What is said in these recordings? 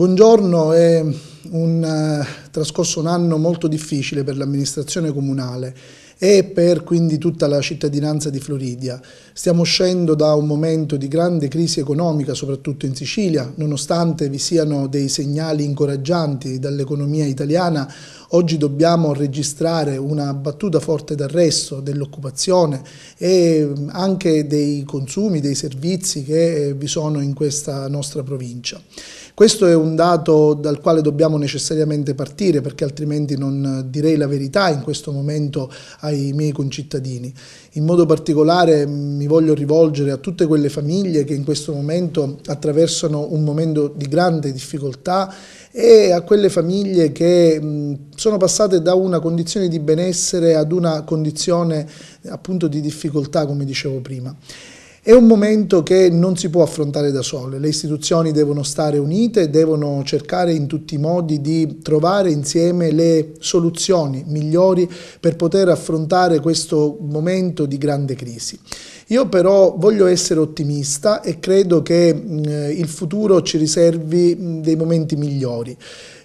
Buongiorno, è un, eh, trascorso un anno molto difficile per l'amministrazione comunale e per quindi tutta la cittadinanza di Floridia. Stiamo uscendo da un momento di grande crisi economica, soprattutto in Sicilia, nonostante vi siano dei segnali incoraggianti dall'economia italiana, oggi dobbiamo registrare una battuta forte d'arresto dell'occupazione e mm, anche dei consumi, dei servizi che eh, vi sono in questa nostra provincia. Questo è un dato dal quale dobbiamo necessariamente partire perché altrimenti non direi la verità in questo momento ai miei concittadini. In modo particolare mm, mi voglio rivolgere a tutte quelle famiglie che in questo momento attraversano un momento di grande difficoltà e a quelle famiglie che mm, sono passate da una condizione di benessere ad una condizione appunto di difficoltà come dicevo prima. È un momento che non si può affrontare da sole, le istituzioni devono stare unite, devono cercare in tutti i modi di trovare insieme le soluzioni migliori per poter affrontare questo momento di grande crisi. Io però voglio essere ottimista e credo che mm, il futuro ci riservi mm, dei momenti migliori.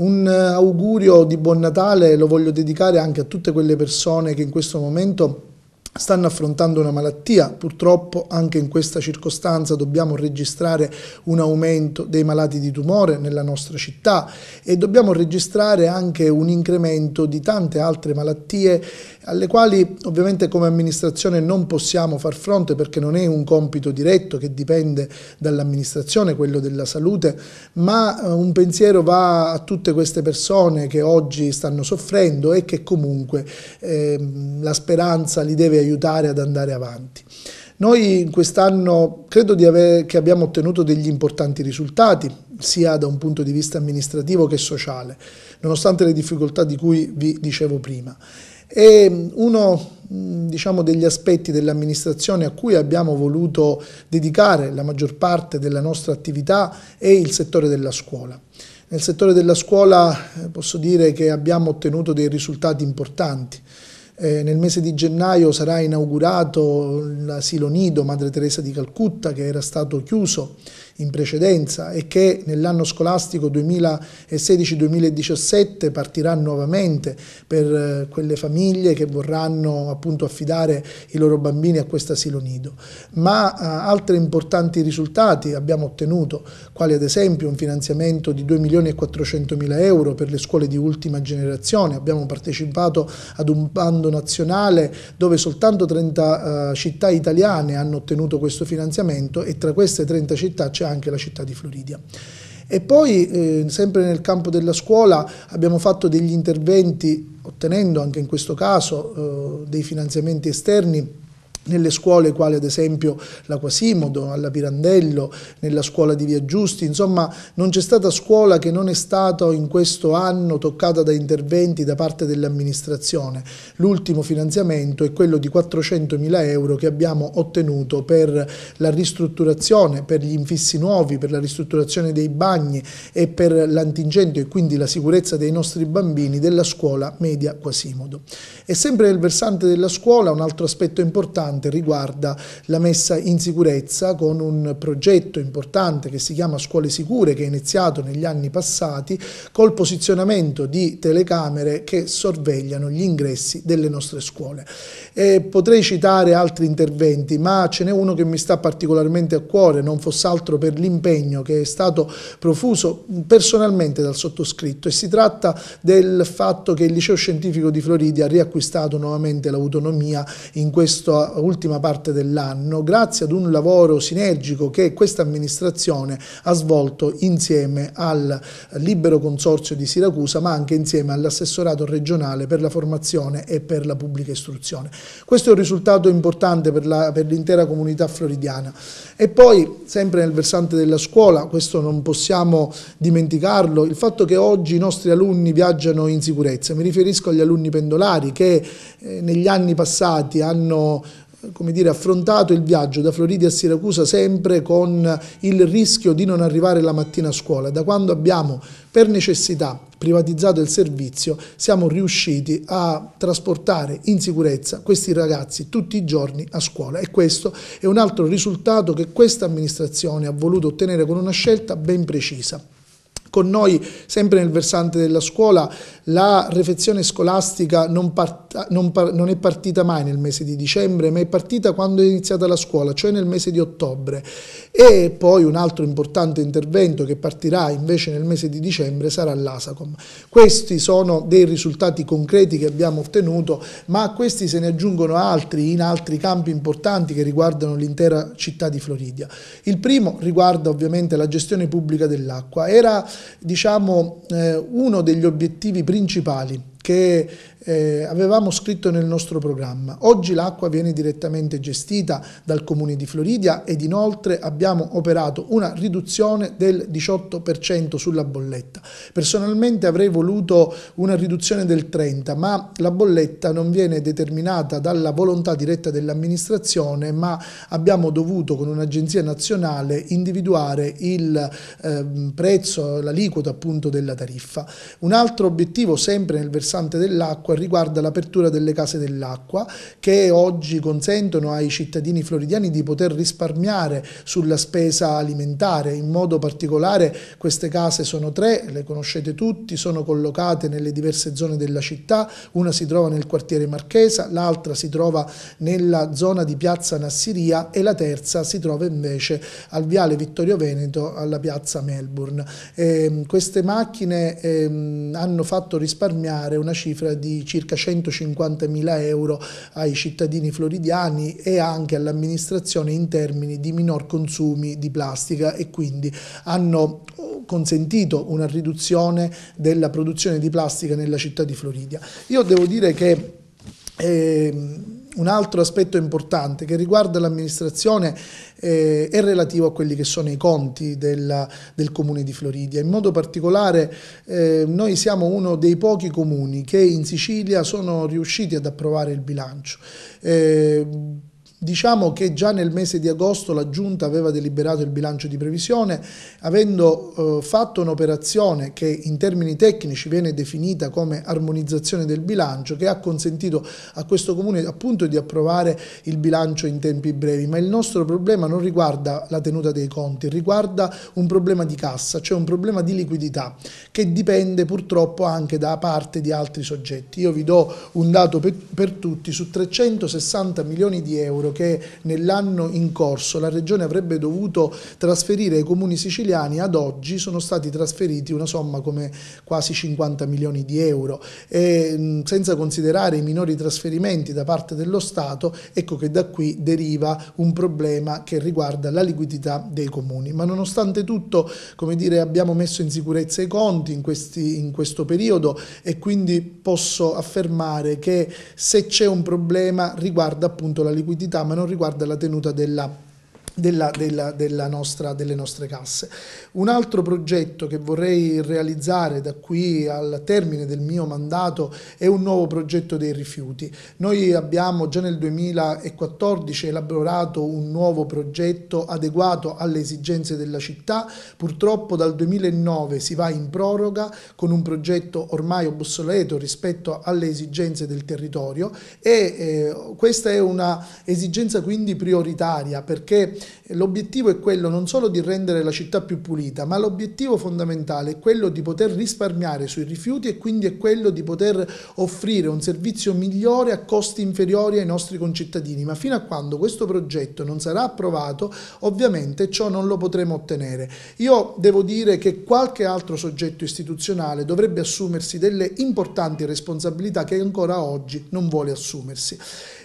Un augurio di buon Natale lo voglio dedicare anche a tutte quelle persone che in questo momento stanno affrontando una malattia. Purtroppo anche in questa circostanza dobbiamo registrare un aumento dei malati di tumore nella nostra città e dobbiamo registrare anche un incremento di tante altre malattie alle quali ovviamente come amministrazione non possiamo far fronte perché non è un compito diretto che dipende dall'amministrazione, quello della salute, ma eh, un pensiero va a tutte queste persone che oggi stanno soffrendo e che comunque eh, la speranza li deve aiutare ad andare avanti. Noi quest'anno credo aver, che abbiamo ottenuto degli importanti risultati, sia da un punto di vista amministrativo che sociale, nonostante le difficoltà di cui vi dicevo prima. È uno mm, diciamo, degli aspetti dell'amministrazione a cui abbiamo voluto dedicare la maggior parte della nostra attività è il settore della scuola. Nel settore della scuola eh, posso dire che abbiamo ottenuto dei risultati importanti. Eh, nel mese di gennaio sarà inaugurato l'asilo nido Madre Teresa di Calcutta che era stato chiuso in precedenza e che nell'anno scolastico 2016-2017 partirà nuovamente per eh, quelle famiglie che vorranno appunto affidare i loro bambini a questo asilo nido. Ma eh, altri importanti risultati abbiamo ottenuto, quali ad esempio un finanziamento di 2 milioni e 400 mila euro per le scuole di ultima generazione, abbiamo partecipato ad un bando nazionale dove soltanto 30 eh, città italiane hanno ottenuto questo finanziamento e tra queste 30 città c'è anche la città di Floridia. E poi, eh, sempre nel campo della scuola, abbiamo fatto degli interventi, ottenendo anche in questo caso eh, dei finanziamenti esterni, nelle scuole quali ad esempio la Quasimodo, alla Pirandello, nella scuola di Via Giusti, insomma non c'è stata scuola che non è stata in questo anno toccata da interventi da parte dell'amministrazione. L'ultimo finanziamento è quello di 400 mila euro che abbiamo ottenuto per la ristrutturazione, per gli infissi nuovi, per la ristrutturazione dei bagni e per l'antincendio e quindi la sicurezza dei nostri bambini della scuola media Quasimodo. E sempre nel versante della scuola un altro aspetto importante importante riguarda la messa in sicurezza con un progetto importante che si chiama Scuole Sicure che è iniziato negli anni passati col posizionamento di telecamere che sorvegliano gli ingressi delle nostre scuole. E potrei citare altri interventi ma ce n'è uno che mi sta particolarmente a cuore, non fosse altro per l'impegno che è stato profuso personalmente dal sottoscritto e si tratta del fatto che il liceo scientifico di Floridia ha riacquistato nuovamente l'autonomia in questa ultima parte dell'anno grazie ad un lavoro sinergico che questa amministrazione ha svolto insieme al libero consorzio di Siracusa ma anche insieme all'assessorato regionale per la formazione e per la pubblica istruzione. Questo è un risultato importante per l'intera comunità floridiana e poi sempre nel versante della scuola, questo non possiamo dimenticarlo, il fatto che oggi i nostri alunni viaggiano in sicurezza, mi riferisco agli alunni pendolari che eh, negli anni passati hanno eh, come dire, affrontato il viaggio da Floridi a Siracusa sempre con il rischio di non arrivare la mattina a scuola. Da quando abbiamo per necessità privatizzato il servizio siamo riusciti a trasportare in sicurezza questi ragazzi tutti i giorni a scuola e questo è un altro risultato che questa amministrazione ha voluto ottenere con una scelta ben precisa con noi sempre nel versante della scuola. La refezione scolastica non, parta, non, par, non, è partita mai nel mese di dicembre, ma è partita quando è iniziata la scuola, cioè nel mese di ottobre. E poi un altro importante intervento che partirà invece nel mese di dicembre sarà l'ASACOM. Questi sono dei risultati concreti che abbiamo ottenuto, ma a questi se ne aggiungono altri in altri campi importanti che riguardano l'intera città di Floridia. Il primo riguarda ovviamente la gestione pubblica dell'acqua. Era diciamo, eh, uno degli obiettivi principali che eh, avevamo scritto nel nostro programma. Oggi l'acqua viene direttamente gestita dal Comune di Floridia ed inoltre abbiamo operato una riduzione del 18% sulla bolletta. Personalmente avrei voluto una riduzione del 30%, ma la bolletta non viene determinata dalla volontà diretta dell'amministrazione, ma abbiamo dovuto con un'agenzia nazionale individuare il eh, prezzo, l'aliquota appunto della tariffa. Un altro obiettivo sempre nel versante versante dell'acqua riguarda l'apertura delle case dell'acqua che oggi consentono ai cittadini floridiani di poter risparmiare sulla spesa alimentare. In modo particolare queste case sono tre, le conoscete tutti, sono collocate nelle diverse zone della città, una si trova nel quartiere Marchesa, l'altra si trova nella zona di piazza Nassiria e la terza si trova invece al viale Vittorio Veneto alla piazza Melbourne. Eh, queste macchine ehm, hanno fatto risparmiare una una cifra di circa 150 mila euro ai cittadini floridiani e anche all'amministrazione in termini di minor consumi di plastica e quindi hanno eh, consentito una riduzione della produzione di plastica nella città di Floridia. Io devo dire che... Eh, un altro aspetto importante che riguarda l'amministrazione eh, è relativo a quelli che sono i conti della, del comune di Floridia. In modo particolare eh, noi siamo uno dei pochi comuni che in Sicilia sono riusciti ad approvare il bilancio. Eh, Diciamo che già nel mese di agosto la Giunta aveva deliberato il bilancio di previsione, avendo eh, fatto un'operazione che in termini tecnici viene definita come armonizzazione del bilancio, che ha consentito a questo Comune appunto di approvare il bilancio in tempi brevi. Ma il nostro problema non riguarda la tenuta dei conti, riguarda un problema di cassa, cioè un problema di liquidità, che dipende purtroppo anche da parte di altri soggetti. Io vi do un dato per, per tutti, su 360 milioni di euro che nell'anno in corso la Regione avrebbe dovuto trasferire ai comuni siciliani, ad oggi sono stati trasferiti una somma come quasi 50 milioni di euro, e, senza considerare i minori trasferimenti da parte dello Stato, ecco che da qui deriva un problema che riguarda la liquidità dei comuni. Ma nonostante tutto, come dire, abbiamo messo in sicurezza i conti in, questi, in questo periodo e quindi posso affermare che se c'è un problema riguarda appunto la liquidità ma non riguarda la tenuta della della, della, della nostra, delle nostre casse. Un altro progetto che vorrei realizzare da qui al termine del mio mandato è un nuovo progetto dei rifiuti. Noi abbiamo già nel 2014 elaborato un nuovo progetto adeguato alle esigenze della città, purtroppo dal 2009 si va in proroga con un progetto ormai obsoleto rispetto alle esigenze del territorio e eh, questa è una esigenza quindi prioritaria perché l'obiettivo è quello non solo di rendere la città più pulita, ma l'obiettivo fondamentale è quello di poter risparmiare sui rifiuti e quindi è quello di poter offrire un servizio migliore a costi inferiori ai nostri concittadini, ma fino a quando questo progetto non sarà approvato ovviamente ciò non lo potremo ottenere. Io devo dire che qualche altro soggetto istituzionale dovrebbe assumersi delle importanti responsabilità che ancora oggi non vuole assumersi.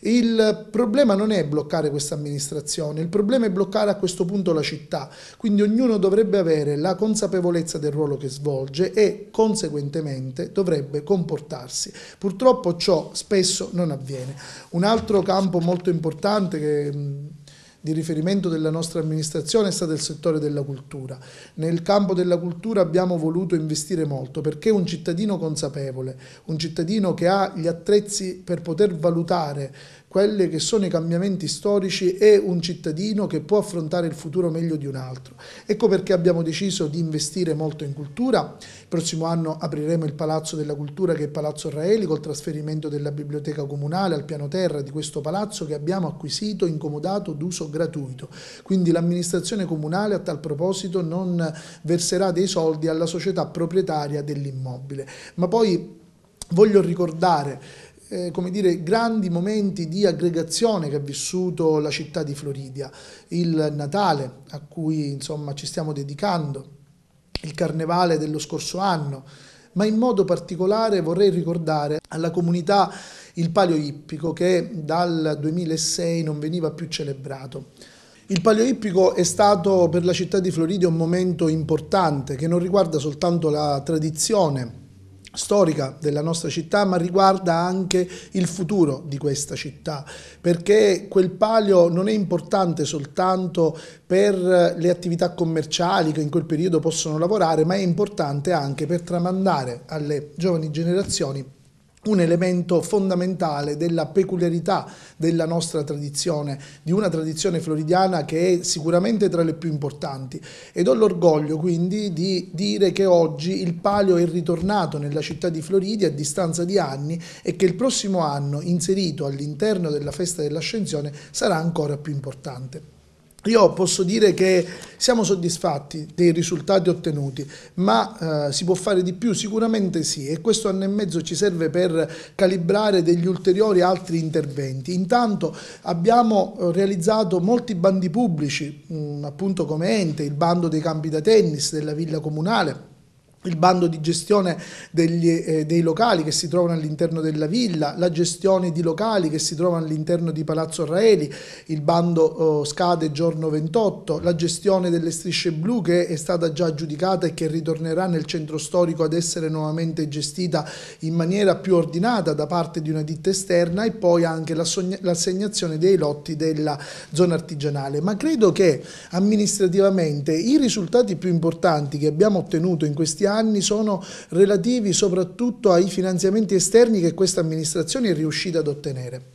Il problema non è bloccare questa amministrazione, il problema è come bloccare a questo punto la città. Quindi ognuno dovrebbe avere la consapevolezza del ruolo che svolge e conseguentemente dovrebbe comportarsi. Purtroppo ciò spesso non avviene. Un altro campo molto importante che di riferimento della nostra amministrazione è stato il settore della cultura. Nel campo della cultura abbiamo voluto investire molto perché un cittadino consapevole, un cittadino che ha gli attrezzi per poter valutare quelli che sono i cambiamenti storici e un cittadino che può affrontare il futuro meglio di un altro. Ecco perché abbiamo deciso di investire molto in cultura. Il prossimo anno apriremo il Palazzo della Cultura che è Palazzo Raeli col trasferimento della biblioteca comunale al piano terra di questo palazzo che abbiamo acquisito incomodato d'uso gratuito. Quindi l'amministrazione comunale a tal proposito non verserà dei soldi alla società proprietaria dell'immobile. Ma poi voglio ricordare eh, come dire, grandi momenti di aggregazione che ha vissuto la città di Floridia, il Natale a cui insomma, ci stiamo dedicando, il Carnevale dello scorso anno, ma in modo particolare vorrei ricordare alla comunità il Palio Ippico che dal 2006 non veniva più celebrato. Il Palio Ippico è stato per la città di Floridia un momento importante che non riguarda soltanto la tradizione storica della nostra città, ma riguarda anche il futuro di questa città, perché quel palio non è importante soltanto per le attività commerciali che in quel periodo possono lavorare, ma è importante anche per tramandare alle giovani generazioni un elemento fondamentale della peculiarità della nostra tradizione, di una tradizione floridiana che è sicuramente tra le più importanti ed ho l'orgoglio quindi di dire che oggi il palio è ritornato nella città di Floridia a distanza di anni e che il prossimo anno inserito all'interno della festa dell'ascensione sarà ancora più importante. Io posso dire che siamo soddisfatti dei risultati ottenuti, ma eh, si può fare di più? Sicuramente sì e questo anno e mezzo ci serve per calibrare degli ulteriori altri interventi. Intanto abbiamo eh, realizzato molti bandi pubblici, mh, mm, appunto come ente, il bando dei campi da tennis, della villa comunale, il bando di gestione degli, eh, dei locali che si trovano all'interno della villa, la gestione di locali che si trovano all'interno di Palazzo Arraeli, il bando oh, scade giorno 28, la gestione delle strisce blu che è stata già giudicata e che ritornerà nel centro storico ad essere nuovamente gestita in maniera più ordinata da parte di una ditta esterna e poi anche l'assegnazione dei lotti della zona artigianale. Ma credo che amministrativamente i risultati più importanti che abbiamo ottenuto in questi anni anni sono relativi soprattutto ai finanziamenti esterni che questa amministrazione è riuscita ad ottenere.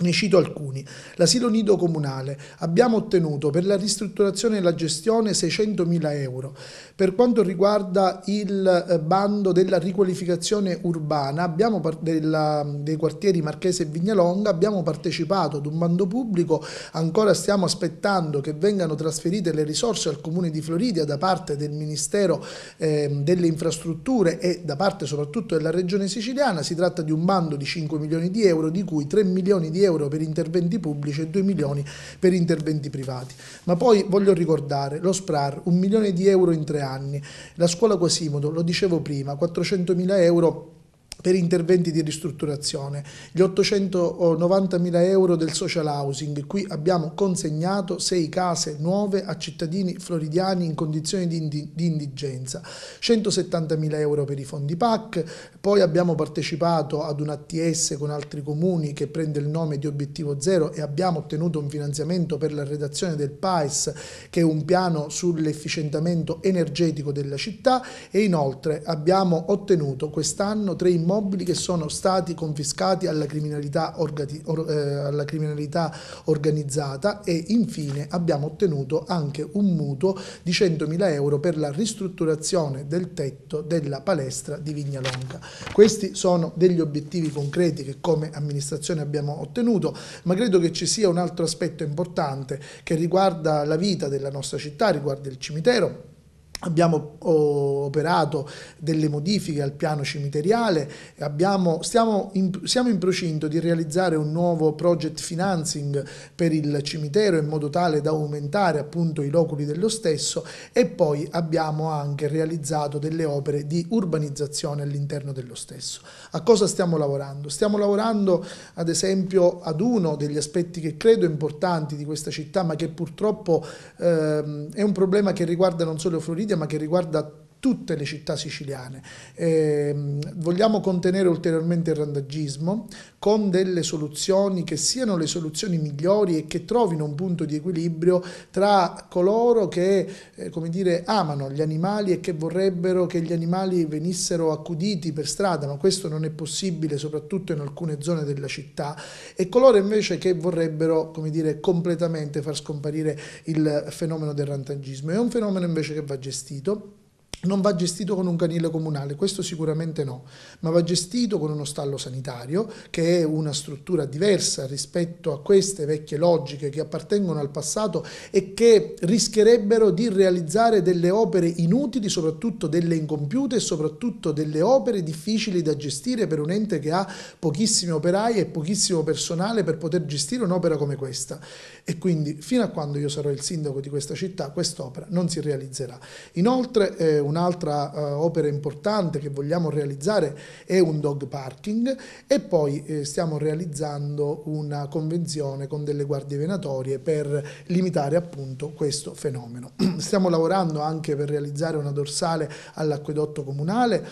Ne cito alcuni. L'asilo nido comunale. Abbiamo ottenuto per la ristrutturazione e la gestione 600.000 euro. Per quanto riguarda il eh, bando della riqualificazione urbana abbiamo, della, dei quartieri Marchese e Vignalonga abbiamo partecipato ad un bando pubblico. Ancora stiamo aspettando che vengano trasferite le risorse al Comune di Floridia da parte del Ministero eh, delle Infrastrutture e da parte soprattutto della Regione Siciliana. Si tratta di un bando di 5 milioni di euro di cui 3 milioni di euro euro per interventi pubblici e 2 milioni per interventi privati. Ma poi voglio ricordare lo SPRAR, un milione di euro in tre anni, la scuola Quasimodo, lo dicevo prima, 400 mila euro per interventi di ristrutturazione, gli 890 mila euro del social housing, qui abbiamo consegnato sei case nuove a cittadini floridiani in condizioni di, indigenza, 170 mila euro per i fondi PAC, poi abbiamo partecipato ad un ATS con altri comuni che prende il nome di Obiettivo Zero e abbiamo ottenuto un finanziamento per la redazione del PAES che è un piano sull'efficientamento energetico della città e inoltre abbiamo ottenuto quest'anno tre immobili immobili che sono stati confiscati alla criminalità, organi or, eh, alla criminalità organizzata e infine abbiamo ottenuto anche un mutuo di 100.000 euro per la ristrutturazione del tetto della palestra di Vignalonga. Questi sono degli obiettivi concreti che come amministrazione abbiamo ottenuto, ma credo che ci sia un altro aspetto importante che riguarda la vita della nostra città, riguarda il cimitero Abbiamo oh, operato delle modifiche al piano cimiteriale, abbiamo, in, siamo in procinto di realizzare un nuovo project financing per il cimitero in modo tale da aumentare appunto i loculi dello stesso e poi abbiamo anche realizzato delle opere di urbanizzazione all'interno dello stesso. A cosa stiamo lavorando? Stiamo lavorando ad esempio ad uno degli aspetti che credo importanti di questa città ma che purtroppo ehm, è un problema che riguarda non solo Florida ma che riguarda tutte le città siciliane. Eh, vogliamo contenere ulteriormente il randagismo con delle soluzioni che siano le soluzioni migliori e che trovino un punto di equilibrio tra coloro che eh, dire, amano gli animali e che vorrebbero che gli animali venissero accuditi per strada, ma questo non è possibile soprattutto in alcune zone della città, e coloro invece che vorrebbero dire, completamente far scomparire il fenomeno del randagismo. È un fenomeno invece che va gestito non va gestito con un canile comunale, questo sicuramente no, ma va gestito con uno stallo sanitario che è una struttura diversa rispetto a queste vecchie logiche che appartengono al passato e che rischierebbero di realizzare delle opere inutili, soprattutto delle incompiute e soprattutto delle opere difficili da gestire per un ente che ha pochissimi operai e pochissimo personale per poter gestire un'opera come questa. E quindi fino a quando io sarò il sindaco di questa città, quest'opera non si realizzerà. Inoltre, eh, un'altra uh, opera importante che vogliamo realizzare è un dog parking e poi eh, stiamo realizzando una convenzione con delle guardie venatorie per limitare appunto questo fenomeno. stiamo lavorando anche per realizzare una dorsale all'acquedotto comunale.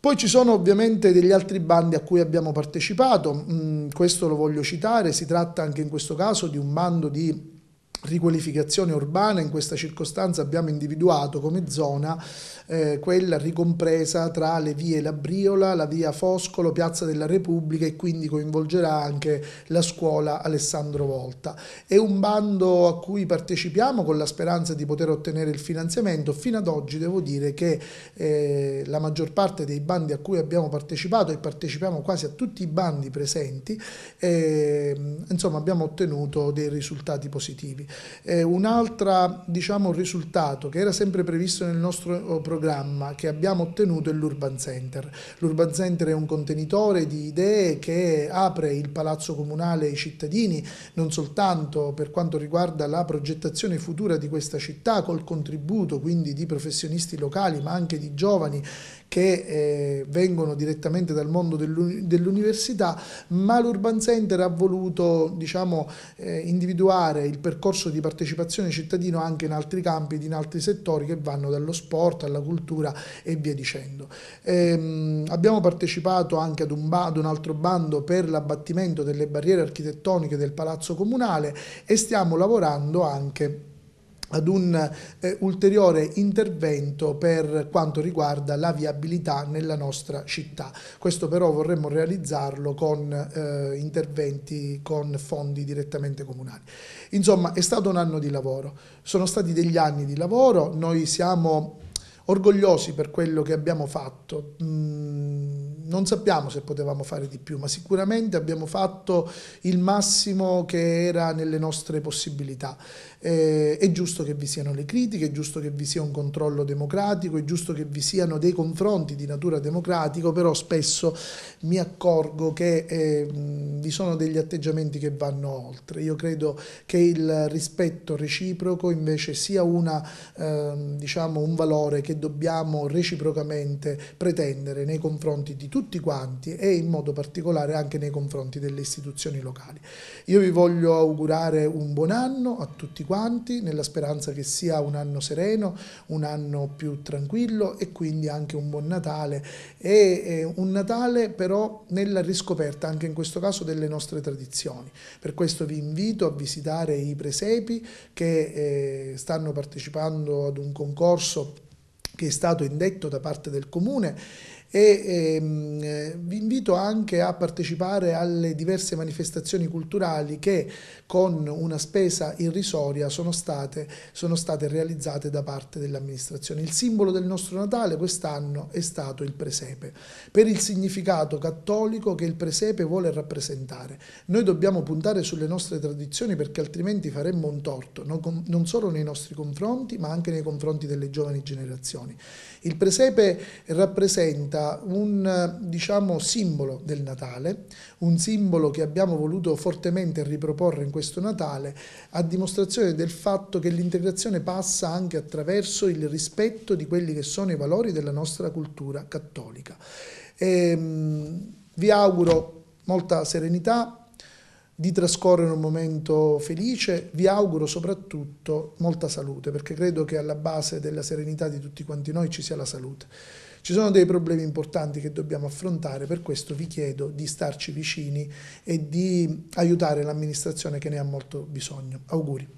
Poi ci sono ovviamente degli altri bandi a cui abbiamo partecipato, mm, questo lo voglio citare, si tratta anche in questo caso di un bando di riqualificazione urbana, in questa circostanza abbiamo individuato come zona eh, quella ricompresa tra le vie Labriola, la via Foscolo, Piazza della Repubblica e quindi coinvolgerà anche la scuola Alessandro Volta. È un bando a cui partecipiamo con la speranza di poter ottenere il finanziamento. Fino ad oggi devo dire che eh, la maggior parte dei bandi a cui abbiamo partecipato e partecipiamo quasi a tutti i bandi presenti, eh, insomma abbiamo ottenuto dei risultati positivi. Eh, un altro diciamo, risultato che era sempre previsto nel nostro eh, programma che abbiamo ottenuto è l'Urban Center. L'Urban Center è un contenitore di idee che apre il Palazzo Comunale ai cittadini, non soltanto per quanto riguarda la progettazione futura di questa città, col contributo quindi di professionisti locali, ma anche di giovani che eh, vengono direttamente dal mondo dell'università, ma l'Urban Center ha voluto diciamo, eh, individuare il percorso discorso di partecipazione cittadino anche in altri campi ed in altri settori che vanno dallo sport alla cultura e via dicendo. Ehm, abbiamo partecipato anche ad un, ad un altro bando per l'abbattimento delle barriere architettoniche del Palazzo Comunale e stiamo lavorando anche ad un eh, ulteriore intervento per quanto riguarda la viabilità nella nostra città. Questo però vorremmo realizzarlo con eh, interventi con fondi direttamente comunali. Insomma è stato un anno di lavoro, sono stati degli anni di lavoro, noi siamo orgogliosi per quello che abbiamo fatto. Mm non sappiamo se potevamo fare di più, ma sicuramente abbiamo fatto il massimo che era nelle nostre possibilità. Eh, è giusto che vi siano le critiche, è giusto che vi sia un controllo democratico, è giusto che vi siano dei confronti di natura democratico, però spesso mi accorgo che eh, vi sono degli atteggiamenti che vanno oltre. Io credo che il rispetto reciproco invece sia una, eh, diciamo un valore che dobbiamo reciprocamente pretendere nei confronti di tutti tutti quanti e in modo particolare anche nei confronti delle istituzioni locali. Io vi voglio augurare un buon anno a tutti quanti nella speranza che sia un anno sereno, un anno più tranquillo e quindi anche un buon Natale e un Natale però nella riscoperta anche in questo caso delle nostre tradizioni. Per questo vi invito a visitare i presepi che eh, stanno partecipando ad un concorso che è stato indetto da parte del comune e ehm, eh, vi invito anche a partecipare alle diverse manifestazioni culturali che con una spesa irrisoria sono state, sono state realizzate da parte dell'amministrazione. Il simbolo del nostro Natale quest'anno è stato il presepe, per il significato cattolico che il presepe vuole rappresentare. Noi dobbiamo puntare sulle nostre tradizioni perché altrimenti faremmo un torto, non, non solo nei nostri confronti ma anche nei confronti delle giovani generazioni. Il presepe rappresenta un diciamo, simbolo del Natale, un simbolo che abbiamo voluto fortemente riproporre in questo Natale, a dimostrazione del fatto che l'integrazione passa anche attraverso il rispetto di quelli che sono i valori della nostra cultura cattolica. E, ehm, vi auguro molta serenità, di trascorrere un momento felice, vi auguro soprattutto molta salute, perché credo che alla base della serenità di tutti quanti noi ci sia la salute. Ci sono dei problemi importanti che dobbiamo affrontare, per questo vi chiedo di starci vicini e di aiutare l'amministrazione che ne ha molto bisogno. Auguri.